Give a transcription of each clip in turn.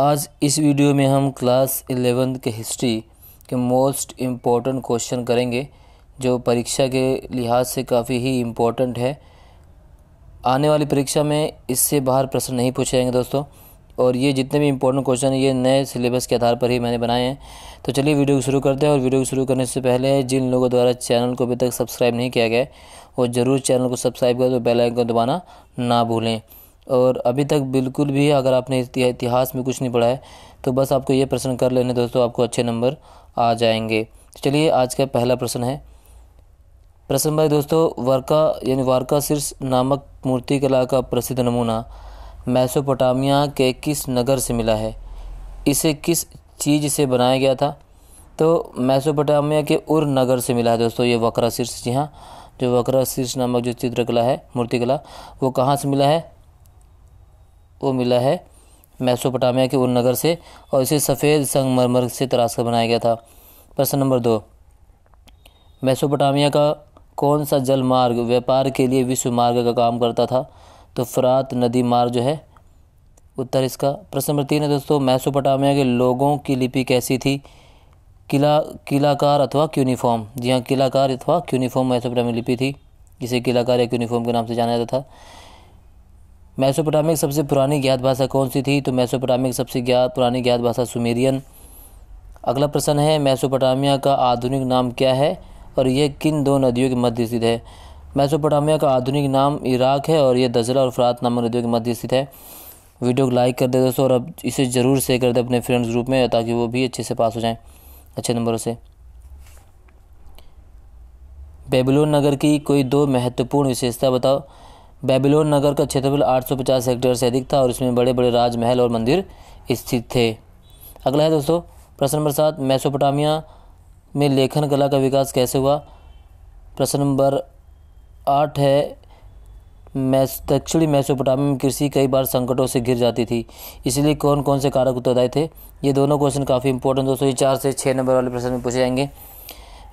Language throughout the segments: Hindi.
आज इस वीडियो में हम क्लास एलेवेंथ के हिस्ट्री के मोस्ट इम्पॉर्टेंट क्वेश्चन करेंगे जो परीक्षा के लिहाज से काफ़ी ही इम्पोर्टेंट है आने वाली परीक्षा में इससे बाहर प्रश्न नहीं पूछे जाएंगे दोस्तों और ये जितने भी इंपॉर्टेंट क्वेश्चन ये नए सिलेबस के आधार पर ही मैंने बनाए हैं तो चलिए वीडियो को शुरू करते हैं और वीडियो को शुरू करने से पहले जिन लोगों द्वारा चैनल को अभी तक सब्सक्राइब नहीं किया गया वो ज़रूर चैनल को सब्सक्राइब करें तो बेल आइकन दबाना ना भूलें और अभी तक बिल्कुल भी अगर आपने इतिहास में कुछ नहीं पढ़ा है तो बस आपको ये प्रश्न कर लेने दोस्तों आपको अच्छे नंबर आ जाएंगे चलिए आज का पहला प्रश्न है प्रश्न भाई दोस्तों वर्का यानी वारका शीर्ष नामक मूर्तिकला का प्रसिद्ध नमूना मैसोपोटामिया के किस नगर से मिला है इसे किस चीज़ से बनाया गया था तो मैसोपोटामिया के उर नगर से मिला है दोस्तों ये वक्रा शीर्ष जी हाँ जो वक्रा शीर्ष नामक जो चित्रकला है मूर्तिकला वो कहाँ से मिला है वो मिला है मैसोपोटामिया के उन नगर से और इसे सफ़ेद संगमरमर से तराश कर बनाया गया था प्रश्न नंबर दो मैसोपोटामिया का कौन सा जल मार्ग व्यापार के लिए विश्व मार्ग का, का काम करता था तो फरात नदी मार्ग जो है उत्तर इसका प्रश्न नंबर तीन है दोस्तों मैसोपोटामिया के लोगों की लिपि कैसी थी किला किलाकार अथवा क्यूनिफॉर्म जी हाँ किलाकार अथवा क्यूनिफॉर्म मैसोपोटामिया लिपि थी जिसे किलाकार या क्यूनिफॉर्म के नाम से जाना जाता था मैसोपोटामिया की सबसे पुरानी ज्ञात भाषा कौन सी थी तो मैसोपोटामिया की सबसे ज्ञात पुरानी ज्ञात भाषा सुमेरियन अगला प्रश्न है मैसोपोटामिया का आधुनिक नाम क्या है और यह किन दो नदियों के मध्य स्थित है मैसोपोटामिया का आधुनिक नाम इराक है और यह दजला और फ्रात नामक नदियों के मध्य स्थित है वीडियो को लाइक कर दे दोस्तों और अब इसे ज़रूर शेयर कर दे अपने फ्रेंड्स ग्रुप में ताकि वो भी अच्छे से पास हो जाएँ अच्छे नंबरों से बेबलोन नगर की कोई दो महत्वपूर्ण विशेषता बताओ बेबीलोन नगर का क्षेत्रफल 850 हेक्टेयर से अधिक था और इसमें बड़े बड़े राजमहल और मंदिर स्थित थे अगला है दोस्तों प्रश्न नंबर सात मैसोपोटामिया में लेखन कला का विकास कैसे हुआ प्रश्न नंबर आठ है मैस दक्षिणी मैसोपोटामिया में कृषि कई बार संकटों से घिर जाती थी इसलिए कौन कौन से कारक उत्तरदायी थे ये दोनों क्वेश्चन काफ़ी इंपॉर्टेंट दोस्तों ये चार से छः नंबर वाले प्रश्न में पूछे जाएंगे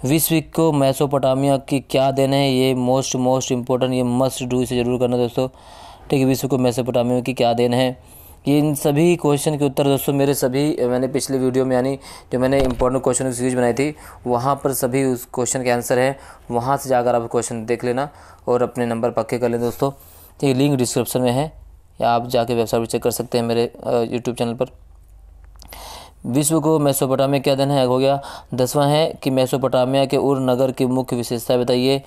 विश्व को मैसोपोटामिया की क्या देन है ये मोस्ट मोस्ट इम्पोर्टेंट ये मस्ट डू इसे ज़रूर करना दोस्तों ठीक है विश्व को मैसोपोटामिया की क्या देन है ये इन सभी क्वेश्चन के उत्तर दोस्तों मेरे सभी मैंने पिछले वीडियो में यानी जो मैंने इंपॉर्टेंट क्वेश्चन की सीरीज बनाई थी वहाँ पर सभी उस क्वेश्चन के आंसर हैं वहाँ से जाकर आप क्वेश्चन देख लेना और अपने नंबर पक्के कर लें दोस्तों ये लिंक डिस्क्रिप्शन में है या आप जाके वेबसाइट पर चेक कर सकते हैं मेरे यूट्यूब चैनल पर विश्व को मेसोपोटामिया क्या दिन है हो गया दसवां है कि मेसोपोटामिया के उर नगर की मुख्य विशेषता बताइए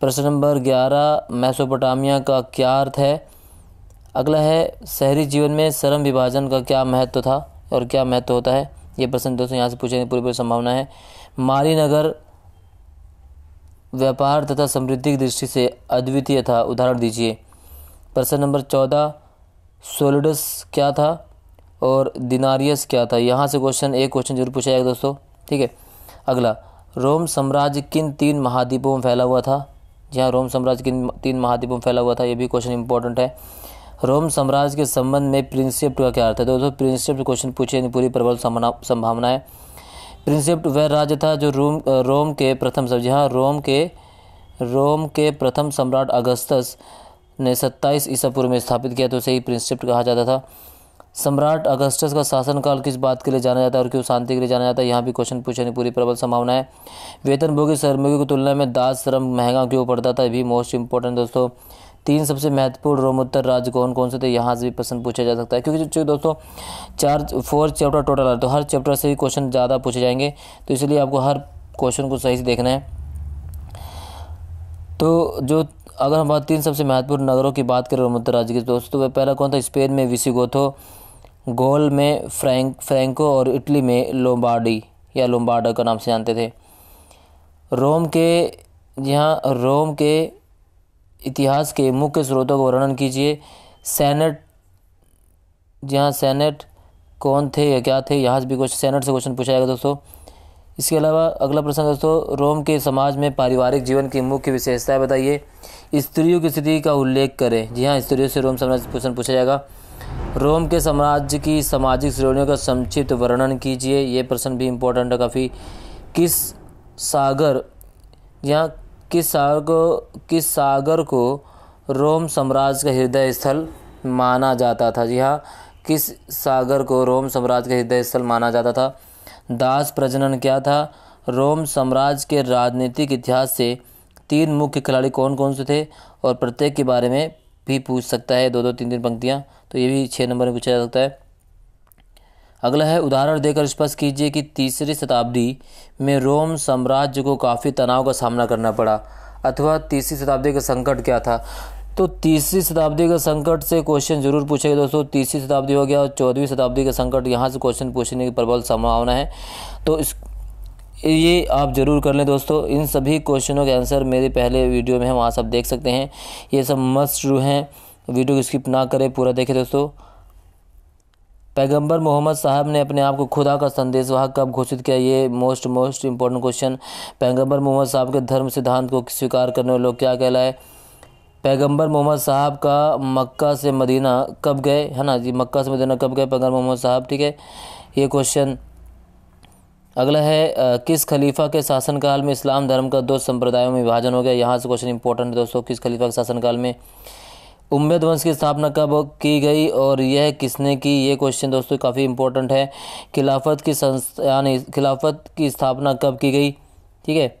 प्रश्न नंबर ग्यारह मेसोपोटामिया का क्या अर्थ है अगला है शहरी जीवन में श्रम विभाजन का क्या महत्व था और क्या महत्व होता है ये प्रश्न दोस्तों यहाँ से पूछने की पूरी पूरी संभावना है माली नगर व्यापार तथा समृद्धि की दृष्टि से अद्वितीय था उदाहरण दीजिए प्रश्न नंबर चौदह सोलिडस क्या था और दिनारियस क्या था यहाँ से क्वेश्चन एक क्वेश्चन जरूर पूछा जाएगा दोस्तों ठीक है अगला रोम साम्राज्य किन तीन महाद्वीपों में फैला हुआ था जी हाँ रोम साम्राज्य किन तीन महाद्वीपों में फैला हुआ था ये भी क्वेश्चन इंपॉर्टेंट है रोम साम्राज्य के संबंध में प्रिंसिप्ट का क्या अर्थ है तो दोस्तों प्रिंसेप्ट क्वेश्चन पूछे नहीं पूरी प्रबल संभावना है प्रिंसेप्ट वह राज्य था जो रोम रोम के प्रथम जी हाँ रोम के रोम के प्रथम सम्राट अगस्तस ने सत्ताईस ईसा पूर्व में स्थापित किया तो उसे ही प्रिंसेप्ट कहा जाता था सम्राट अगस्टस का शासनकाल किस बात के लिए जाना जाता है और क्यों शांति के लिए जाना जाता है यहाँ भी क्वेश्चन पूछने पूरी प्रबल संभावना है वेतनभोगी श्रमिकों की तुलना में दास श्रम महंगा क्यों पड़ता था भी मोस्ट इंपॉर्टेंट दोस्तों तीन सबसे महत्वपूर्ण रोमोत्तर राज्य कौन कौन से थे यहाँ से भी प्रश्न पूछा जा सकता है क्योंकि जो दोस्तों चार फोर चैप्टर टोटल है तो हर चैप्टर से ही क्वेश्चन ज़्यादा पूछे जाएंगे तो इसलिए आपको हर क्वेश्चन को सही से देखना है तो जो अगर हम बात तीन सबसे महत्वपूर्ण नगरों की बात करें रोमोत्तर राज्य की तो दोस्तों वह पहला कौन था स्पेन में विसिगोथो गोल में फ्रैंक फ्रैंको और इटली में लोम्बार्डी या लोम्बार्डा का नाम से जानते थे रोम के यहाँ रोम के इतिहास के मुख्य स्रोतों का वर्णन कीजिए सेनेट जहाँ सेनेट कौन थे या क्या थे यहाँ से भी क्वेश्चन सेनेट से क्वेश्चन पूछा जाएगा दोस्तों इसके अलावा अगला प्रश्न दोस्तों रोम के समाज में पारिवारिक जीवन की मुख्य विशेषताएं बताइए स्त्रियों की स्थिति का उल्लेख करें जी हाँ स्त्रियों से रोम समाज क्वेश्चन पूछा जाएगा रोम के साम्राज्य की सामाजिक श्रेणियों का संक्षिप्त वर्णन कीजिए ये प्रश्न भी इम्पोर्टेंट है काफ़ी किस सागर यहाँ किस सागर को किस सागर को रोम साम्राज्य का हृदय स्थल माना जाता था जी हाँ किस सागर को रोम साम्राज्य का हृदय स्थल माना जाता था दास प्रजनन क्या था रोम साम्राज्य के राजनीतिक इतिहास से तीन मुख्य खिलाड़ी कौन कौन से थे और प्रत्येक के बारे में भी पूछ सकता है दो दो तीन तीन पंक्तियाँ तो ये भी छः नंबर में पूछा जा सकता है अगला है उदाहरण देकर स्पष्ट कीजिए कि तीसरी शताब्दी में रोम साम्राज्य को काफ़ी तनाव का सामना करना पड़ा अथवा तीसरी शताब्दी का संकट क्या था तो तीसरी शताब्दी का संकट से क्वेश्चन जरूर पूछेगा दोस्तों तीसरी शताब्दी हो गया और चौदहवीं शताब्दी का संकट यहाँ से क्वेश्चन पूछने की प्रबल संभावना है तो इस ये आप ज़रूर कर लें दोस्तों इन सभी क्वेश्चनों के आंसर मेरे पहले वीडियो में है वहाँ सब देख सकते हैं ये सब मस्ट रू हैं वीडियो को स्किप ना करें पूरा देखें दोस्तों पैगंबर मोहम्मद साहब ने अपने आप को खुदा का संदेश वहाँ कब घोषित किया ये मोस्ट मोस्ट इम्पोर्टेंट क्वेश्चन पैगंबर मोहम्मद साहब के धर्म सिद्धांत को स्वीकार करने वाले लोग क्या कहलाए पैगंबर मोहम्मद साहब का मक्का से मदीना कब गए है ना जी मक्का से मदीना कब गए पैगंबर मोहम्मद साहब ठीक है ये क्वेश्चन अगला है किस खलीफा के शासनकाल में इस्लाम धर्म का दो संप्रदायों में विभाजन हो गया यहाँ से क्वेश्चन इंपॉर्टेंट है दोस्तों किस खलीफा के शासनकाल में उम्मेद वंश की स्थापना कब की गई और यह किसने की ये क्वेश्चन दोस्तों काफ़ी इंपॉर्टेंट है खिलाफत की यानी खिलाफत की स्थापना कब की गई ठीक है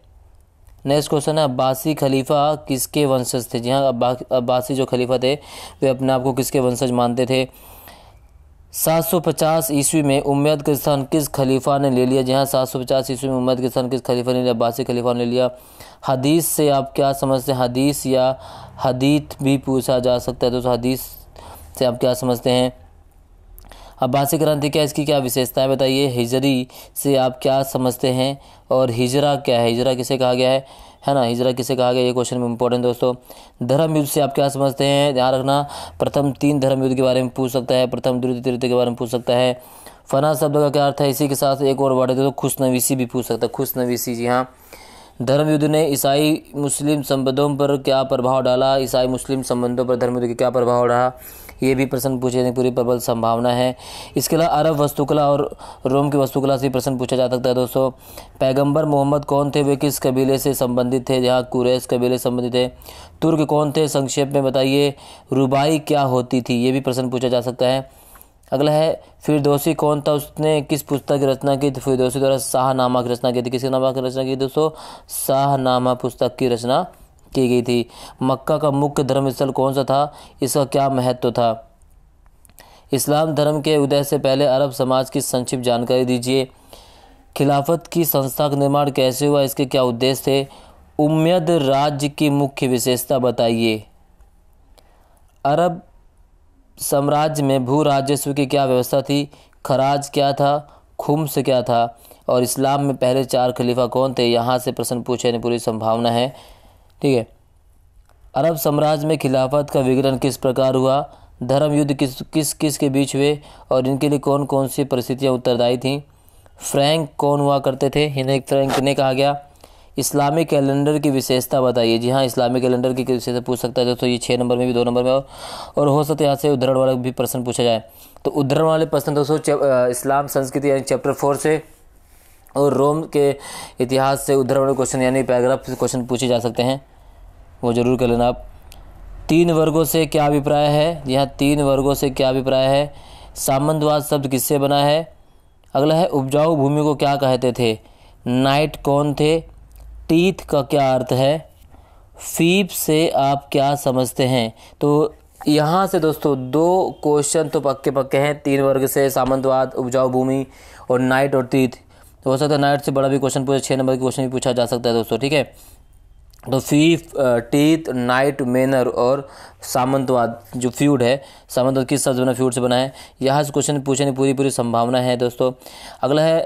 नेक्स्ट क्वेश्चन है अब्बासी खलीफा किसके वंशज थे जी हाँ अब्बासी जो खलीफा थे वे अपने आप को किसके वंशज मानते थे 750 ईस्वी में उम्मीद का स्थान किस खलीफा ने ले लिया जी हाँ सात सौ पचास ईस्वी में उम्मीद का स्थान किस खलीफा ने लिया अब्बासी खलीफा ने लिया हदीस से आप क्या समझते हैं हदीस या हदीत भी पूछा जा सकता है दोस्तों हदीस से आप क्या समझते हैं अब्बासी क्रांति क्या इसकी क्या विशेषताएं बताइए हिजरी से आप क्या समझते हैं और हिजरा क्या है हिजरा किसे कहा गया है है ना हिजरा किसे कहा गया ये क्वेश्चन इंपॉर्टेंट दोस्तों धर्म युद्ध से आप क्या समझते हैं ध्यान रखना प्रथम तीन धर्म युद्ध के बारे में पूछ सकता है प्रथम द्वितीय तृतीय के बारे में पूछ सकता है फना शब्द का क्या अर्थ है इसी के साथ एक और वर्ड है दोस्तों खुशनवीसी भी पूछ सकता है खुशनवीसी जी हाँ धर्म युद्ध ने ईसाई मुस्लिम संबंधों पर क्या प्रभाव डाला ईसाई मुस्लिम संबंधों पर धर्म युद्ध का क्या प्रभाव रहा ये भी प्रश्न पूछे जाने की पूरी प्रबल संभावना है इसके अलावा अरब वस्तुकला और रोम की वस्तुकला से प्रश्न पूछा जा सकता है दोस्तों पैगंबर मोहम्मद कौन थे वे किस कबीले से संबंधित थे जहाँ कुरैश कबीले संबंधित थे तुर्क कौन थे संक्षेप में बताइए रुबाई क्या होती थी ये भी प्रश्न पूछा जा सकता है अगला है फिरदोसी कौन था उसने किस पुस्तक की रचना की थी फिरदोसी द्वारा शाहनामा की रचना की थी किसी नामा की रचना की दोस्तों शाहनामा पुस्तक की रचना की गई थी मक्का का मुख्य धर्म स्थल कौन सा था इसका क्या महत्व था इस्लाम धर्म के उदय से पहले अरब समाज की संक्षिप्त जानकारी दीजिए खिलाफत की संस्था का निर्माण कैसे हुआ इसके क्या उद्देश्य थे उम्मीद राज्य की मुख्य विशेषता बताइए अरब साम्राज्य में भू राजस्व की क्या व्यवस्था थी खराज क्या था खुम्स क्या था और इस्लाम में पहले चार खलीफा कौन थे यहाँ से प्रश्न पूछने पूरी संभावना है ठीक है अरब साम्राज्य में खिलाफत का विघटन किस प्रकार हुआ धर्म युद्ध किस किस किस के बीच हुए और इनके लिए कौन कौन सी परिस्थितियाँ उत्तरदायी थीं फ्रैंक कौन हुआ करते थे इन्हें फ्रैंक ने कहा गया इस्लामिक कैलेंडर की विशेषता बताइए जी हाँ इस्लामिक कैलेंडर की विशेषता पूछ सकता है दोस्तों ये छः नंबर में भी दो नंबर में और और हो सकता है यहाँ से उदाहरण वाला भी प्रश्न पूछा जाए तो उदाहरण वाले प्रश्न दोस्तों इस्लाम संस्कृति यानी चैप्टर फोर से और रोम के इतिहास से उद्धरण क्वेश्चन यानी पैराग्राफ क्वेश्चन पूछे जा सकते हैं वो जरूर कर लेना आप तीन वर्गों से क्या अभिप्राय है यहाँ तीन वर्गों से क्या अभिप्राय है सामंतवाद शब्द किससे बना है अगला है उपजाऊ भूमि को क्या कहते थे नाइट कौन थे टीथ का क्या अर्थ है फीप से आप क्या समझते हैं तो यहाँ से दोस्तों दो क्वेश्चन तो पक्के पक्के हैं तीन वर्ग से सामंतवाद उपजाऊ भूमि और नाइट और तीथ तो हो सकता है नाइट से बड़ा भी क्वेश्चन पूछा छः नंबर के क्वेश्चन भी पूछा जा सकता है दोस्तों ठीक है तो फी टीथ नाइट मेनर और सामंतवाद जो फ्यूड है सामंतवाद किस शब्द बना फ्यूड से बना है यहाँ से क्वेश्चन पूछने पूरी पूरी संभावना है दोस्तों अगला है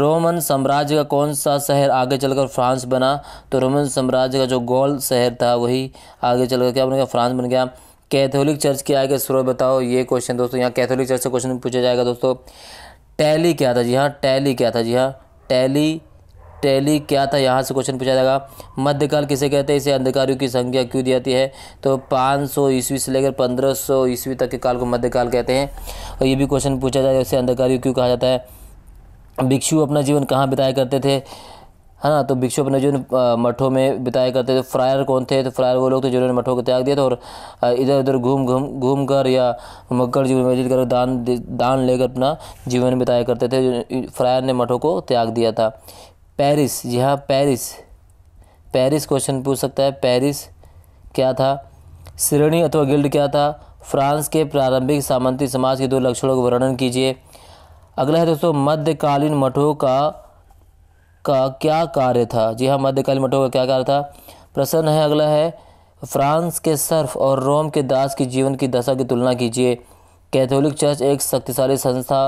रोमन साम्राज्य का कौन सा शहर आगे चलकर फ्रांस बना तो रोमन साम्राज्य का जो गोल शहर था वही आगे चलकर क्या बन गया फ्रांस बन गया कैथोलिक चर्च के आगे स्रोत बताओ ये क्वेश्चन दोस्तों यहाँ कैथोलिक चर्च से क्वेश्चन पूछा जाएगा दोस्तों टैली क्या था जी हाँ टैली क्या था जी हाँ टैली टैली क्या था यहाँ से क्वेश्चन पूछा जाएगा मध्यकाल किसे कहते हैं इसे अंधकारियों की संख्या क्यों दी जाती है तो 500 सौ ईस्वी से लेकर 1500 सौ ईस्वी तक के काल को मध्यकाल कहते हैं और ये भी क्वेश्चन पूछा जाएगा इसे अंधकारियों क्यों कहा जाता है भिक्षु अपना जीवन कहाँ बिताया करते थे है ना तो भिक्षु अपने जो मठों में बिताया करते थे तो फ्रायर कौन थे तो फ्रायर वो लोग थे जिन्होंने मठों को त्याग दिया था और इधर उधर घूम घूम घूम कर या मकर जीवन व्यतीत कर दान दान लेकर अपना जीवन बिताया करते थे फ्रायर ने मठों को त्याग दिया था पेरिस जी हाँ पेरिस पेरिस क्वेश्चन पूछ सकता है पेरिस क्या था श्रेणी अथवा गिल्ड क्या था फ्रांस के प्रारंभिक सामंती समाज के दो लक्षणों का वर्णन कीजिए अगला है दोस्तों मध्यकालीन मठों का का क्या कार्य था जी हाँ मध्यकालीन मठों का क्या कार्य था प्रश्न है अगला है फ्रांस के सर्फ और रोम के दास के जीवन की दशा की तुलना कीजिए कैथोलिक चर्च एक शक्तिशाली संस्था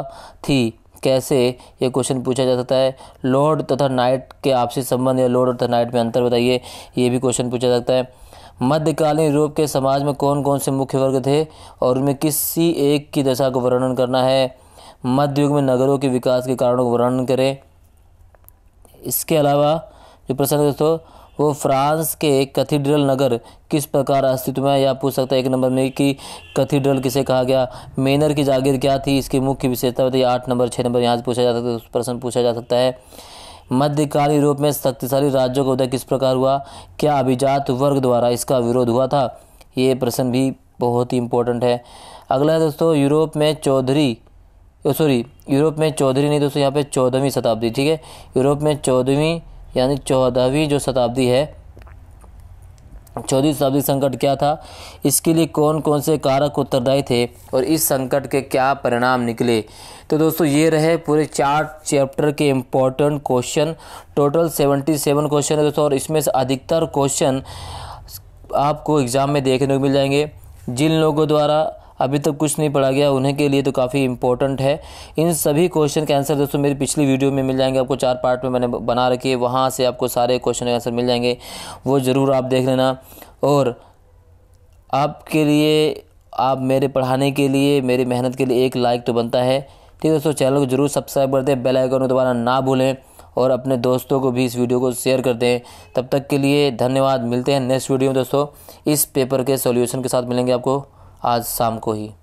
थी कैसे ये क्वेश्चन पूछा जा सकता है लॉर्ड तथा नाइट के आपसी संबंध या लॉर्ड तथा नाइट में अंतर बताइए ये भी क्वेश्चन पूछा जाता है मध्यकालीन यूरोप के समाज में कौन कौन से मुख्य वर्ग थे और उनमें किसी एक की दशा को वर्णन करना है मध्ययुग में नगरों के विकास के कारणों का वर्णन करें इसके अलावा जो प्रश्न है दोस्तों वो फ्रांस के कैथीड्रल नगर किस प्रकार अस्तित्व में या पूछ सकता है एक नंबर में कि कैथीड्रल किसे कहा गया मेनर की जागीर क्या थी इसकी मुख्य विशेषता बताइए आठ नंबर छः नंबर यहाँ से पूछा जा सकता है प्रश्न पूछा जा सकता है मध्यकाल यूरोप में शक्तिशाली राज्यों का उदय किस प्रकार हुआ क्या अभिजात वर्ग द्वारा इसका विरोध हुआ था ये प्रश्न भी बहुत ही इंपॉर्टेंट है अगला है दोस्तों यूरोप में चौधरी सॉरी यूरोप में चौधरी नहीं दोस्तों यहाँ पे चौदहवीं शताब्दी ठीक है यूरोप में चौदहवीं यानी चौदहवीं जो शताब्दी है चौदहवीं शताब्दी संकट क्या था इसके लिए कौन कौन से कारक उत्तरदायी थे और इस संकट के क्या परिणाम निकले तो दोस्तों ये रहे पूरे चार चैप्टर के important question total seventy seven question है दोस्तों और इसमें से अधिकतर क्वेश्चन आपको एग्ज़ाम में देखने को मिल जाएंगे जिन लोगों द्वारा अभी तक तो कुछ नहीं पढ़ा गया उन्हें के लिए तो काफ़ी इंपॉर्टेंट है इन सभी क्वेश्चन के आंसर दोस्तों मेरी पिछली वीडियो में मिल जाएंगे आपको चार पार्ट में मैंने बना रखी है वहाँ से आपको सारे क्वेश्चन के आंसर मिल जाएंगे वो ज़रूर आप देख लेना और आपके लिए आप मेरे पढ़ाने के लिए मेरी मेहनत के लिए एक लाइक तो बनता है ठीक है दोस्तों चैनल को जरूर सब्सक्राइब कर दें बेल आइकन को दोबारा ना भूलें और अपने दोस्तों को भी इस वीडियो को शेयर कर दें तब तक के लिए धन्यवाद मिलते हैं नेक्स्ट वीडियो में दोस्तों इस पेपर के सॉल्यूशन के साथ मिलेंगे आपको आज शाम को ही